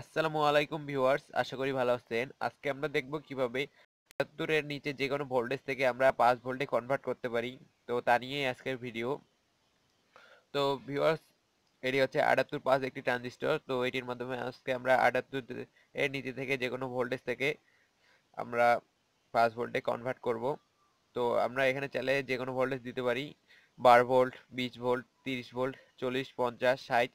আসসালামু আলাইকুম ভিউয়ার্স আশা করি ভালো আছেন আজকে আমরা দেখব কিভাবে এর নিচে যে কোনো ভোল্টেজ থেকে আমরা পাঁচ ভোল্টে কনভার্ট করতে পারি তো তা নিয়ে আজকের ভিডিও তো ভিউয়ার্স এটি হচ্ছে আটাত্তর পাঁচ একটি ট্রানজিস্টর তো এটির মাধ্যমে আজকে আমরা আটাত্তর এর নিচে থেকে যে কোনো ভোল্টেজ থেকে আমরা পাঁচ ভোল্টে কনভার্ট করব তো আমরা এখানে চাইলে যে কোনো ভোল্টেজ দিতে পারি বারো ভোল্ট বিশ ভোল্ট তিরিশ ভোল্ট চল্লিশ পঞ্চাশ ষাট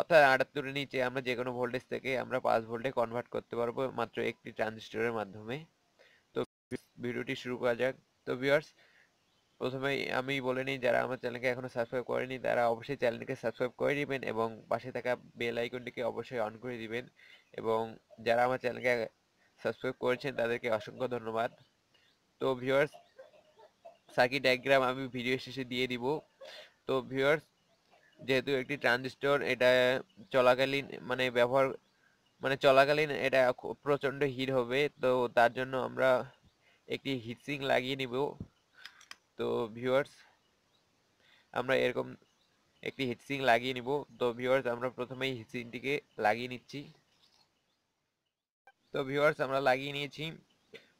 অর্থাৎ আটাত্তর নিচে আমরা যে কোনো ভোল্টেজ থেকে আমরা পাঁচ ভোল্টে কনভার্ট করতে পারবো মাত্র একটি ট্রানজিস্টরের মাধ্যমে তো ভিডিওটি শুরু করা যাক তো ভিউয়ার্স প্রথমে আমি বলে নিই যারা আমার চ্যানেলকে এখনও সাবস্ক্রাইব করেনি তারা অবশ্যই চ্যানেলকে সাবস্ক্রাইব করে দিবেন এবং পাশে থাকা বেল আইকনটিকে অবশ্যই অন করে দিবেন এবং যারা আমার চ্যানেলকে সাবস্ক্রাইব করেছেন তাদেরকে অসংখ্য ধন্যবাদ তো ভিউয়ার্স সার্কিট ডায়াগ্রাম আমি ভিডিও শেষে দিয়ে দিব তো ভিউয়ার্স যেহেতু একটি ট্রানজিস্টর এটা চলাকালীন মানে ব্যবহার মানে চলাকালীন এটা প্রচন্ড হিট হবে তো তার জন্য আমরা একটি হিটসিং লাগিয়ে নিব তো ভিউয়ার্স আমরা এরকম একটি হিটসিং লাগিয়ে নিব তো ভিউয়ার্স আমরা প্রথমে হিটসিংটিকে লাগিয়ে নিচ্ছি তো ভিউয়ার্স আমরা লাগিয়ে নিয়েছি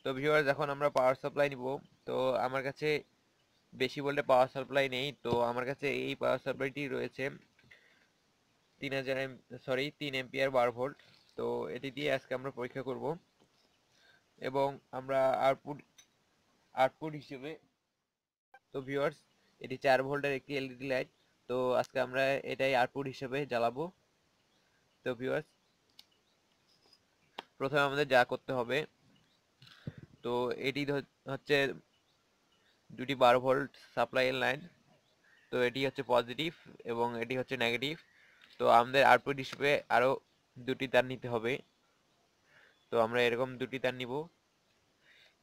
তো ভিউয়ার্স এখন আমরা পাওয়ার সাপ্লাই নিব তো আমার কাছে বেশি বলতে পাওয়ার সাপ্লাই নেই তো আমার কাছে এই পাওয়ার সাপ্লাইটি রয়েছে তিন হাজার এম সরি তিন এম্পিয়ার বার ভোল্ট তো এটি দিয়ে আজকে আমরা পরীক্ষা করব এবং আমরা আউটপুট আউটপুট হিসেবে তো ভিউয়ার্স এটি চার ভোল্টের একটি এলইডি লাইট তো আজকে আমরা এটাই আউটপুট হিসেবে জ্বালাবো তো ভিউয়ার্স প্রথমে আমাদের যা করতে হবে তো এটি হচ্ছে দুটি বারো ভোল্ট সাপ্লাই লাইন তো এটি হচ্ছে পজিটিভ এবং এটি হচ্ছে নেগেটিভ তো আমাদের আউটপুট হিসেবে আরও দুটি তার নিতে হবে তো আমরা এরকম দুটি তার নিব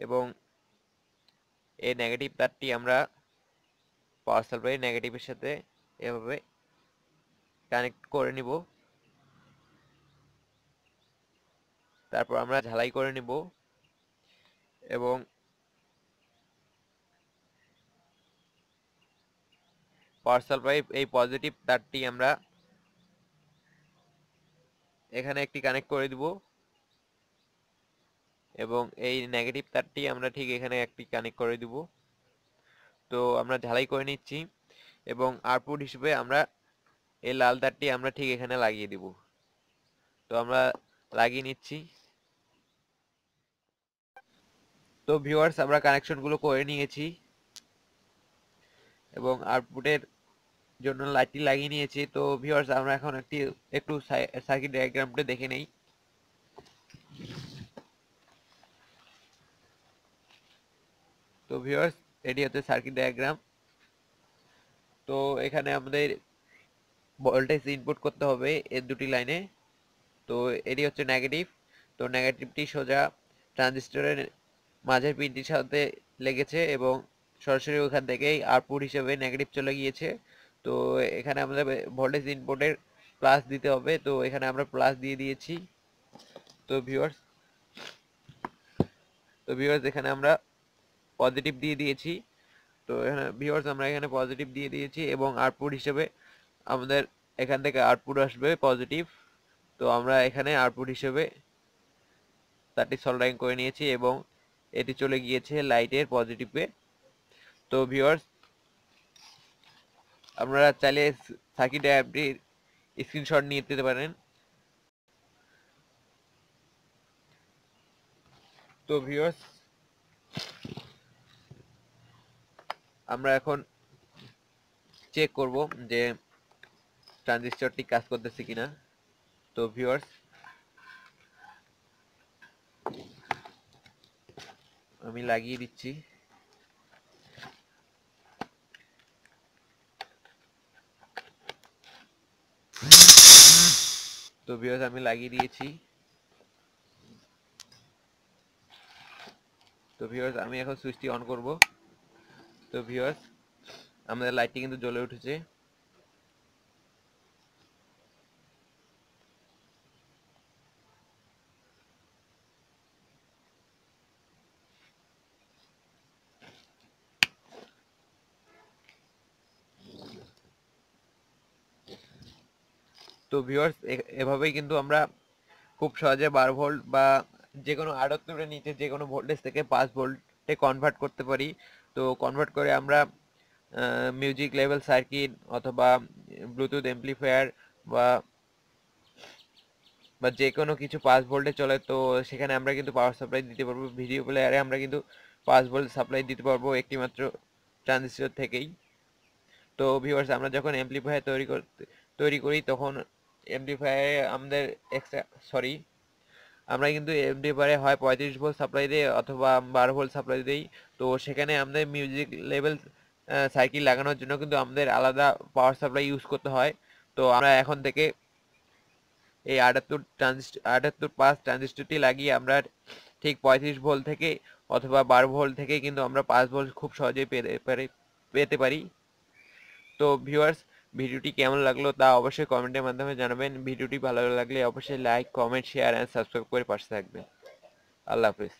এবং এই নেগেটিভ তারটি আমরা পাওয়ার সাপ্লাই নেগেটিভের সাথে এভাবে কানেক্ট করে নিব তারপর আমরা ঝালাই করে নিব এবং পার্সাল পাইপ এই পজিটিভ তারটি আমরা এখানে একটি কানেক্ট করে দিব এবং এই নেগেটিভ তারটি আমরা ঠিক এখানে একটি কানেক্ট করে দিব তো আমরা ঝালাই করে নিচ্ছি এবং আউটপুট হিসেবে আমরা এই লাল তারটি আমরা ঠিক এখানে লাগিয়ে দিব তো আমরা লাগিয়ে নিচ্ছি তো ভিউয়ার্স আমরা কানেকশনগুলো করে নিয়েছি এবং আউটপুটের জন্য লাইটটি লাগিয়ে নিয়েছি তো ভিউয়ার্স আমরা এখন একটি একটু সার্কিট ডায়াগ্রামটা দেখে নেই তো ভিউয়ার্স এটি হচ্ছে সার্কিট ডায়াগ্রাম তো এখানে আমাদের ভোল্টেজ ইনপুট করতে হবে এর দুটি লাইনে তো এটি হচ্ছে নেগেটিভ তো নেগেটিভটি সোজা ট্রানজিস্টরের মাঝের পিনটির সাথে লেগেছে এবং সরাসরি ওখান থেকেই আউটপুট হিসেবে নেগেটিভ চলে গিয়েছে তো এখানে আমাদের ভোল্টেজ ইনপোর্টের প্লাস দিতে হবে তো এখানে আমরা প্লাস দিয়ে দিয়েছি তো ভিউয়ার্স তো ভিউয়ার্স এখানে আমরা পজিটিভ দিয়ে দিয়েছি তো এখানে ভিউয়ার্স আমরা এখানে পজিটিভ দিয়ে দিয়েছি এবং আউটপুট হিসেবে আমাদের এখান থেকে আউটপুট আসবে পজিটিভ তো আমরা এখানে আউটপুট হিসেবে তারটি সলডারিং করে নিয়েছি এবং এটি চলে গিয়েছে লাইটের পজিটিভে তো ভিউয়ার্স আপনারা চাইলে সার্কিটের অ্যাপটির স্ক্রিনশট নিয়ে যেতে পারেন তো ভিউয়ার্স আমরা এখন চেক করব যে ট্রানজিস্টরটি কাজ করতেছে কিনা তো ভিউয়ার্স আমি লাগিয়ে দিচ্ছি তো ভিওস আমি লাগিয়ে দিয়েছি তো ভিওয়ার্স আমি এখন সুইচটি অন করব তো ভিওস আমাদের লাইটটি কিন্তু জ্বলে উঠেছে তো ভিউয়ার্স এভাবেই কিন্তু আমরা খুব সহজে বার ভোল্ট বা যে কোনো আড়ত্তরের নিচে যে কোনো ভোল্টেজ থেকে পাঁচ ভোল্টে কনভার্ট করতে পারি তো কনভার্ট করে আমরা মিউজিক লেভেল সার্কিট অথবা ব্লুটুথ এমপ্লিফায়ার বা বা যে কোনো কিছু পাঁচ ভোল্টে চলে তো সেখানে আমরা কিন্তু পাওয়ার সাপ্লাই দিতে পারবো ভিডিও প্লেয়ারে আমরা কিন্তু পাঁচ ভোল্ট সাপ্লাই দিতে পারবো একটিমাত্র ট্রানজিস্টর থেকেই তো ভিউয়ার্স আমরা যখন এমপ্লিফায়ার তৈরি করতে তৈরি করি তখন এমডিফায়ারে আমাদের এক্সট্রা সরি আমরা কিন্তু এমডিফায়ারে হয় পঁয়ত্রিশ ভোল্ট সাপ্লাই দিই অথবা বারো ভোল্ট সাপ্লাই দিই তো সেখানে আমাদের মিউজিক লেভেল সাইকেল লাগানোর জন্য কিন্তু আমাদের আলাদা পাওয়ার সাপ্লাই ইউজ করতে হয় তো আমরা এখন থেকে এই আটাত্তর ট্রানজিস্ট আটাত্তর পাঁচ ট্রানজিস্টরটি লাগিয়ে আমরা ঠিক পঁয়ত্রিশ ভোল্ট থেকে অথবা বারো ভোল্ট থেকে কিন্তু আমরা পাঁচ ভোল্ট খুব সহজেই পেতে পেতে পারি তো ভিউয়ার্স ভিডিওটি কেমন লাগলো তা অবশ্যই কমেন্টের মাধ্যমে জানাবেন ভিডিওটি ভালো লাগলে অবশ্যই like comment share and subscribe করে পাশে থাকবেন আল্লাহ হাফিজ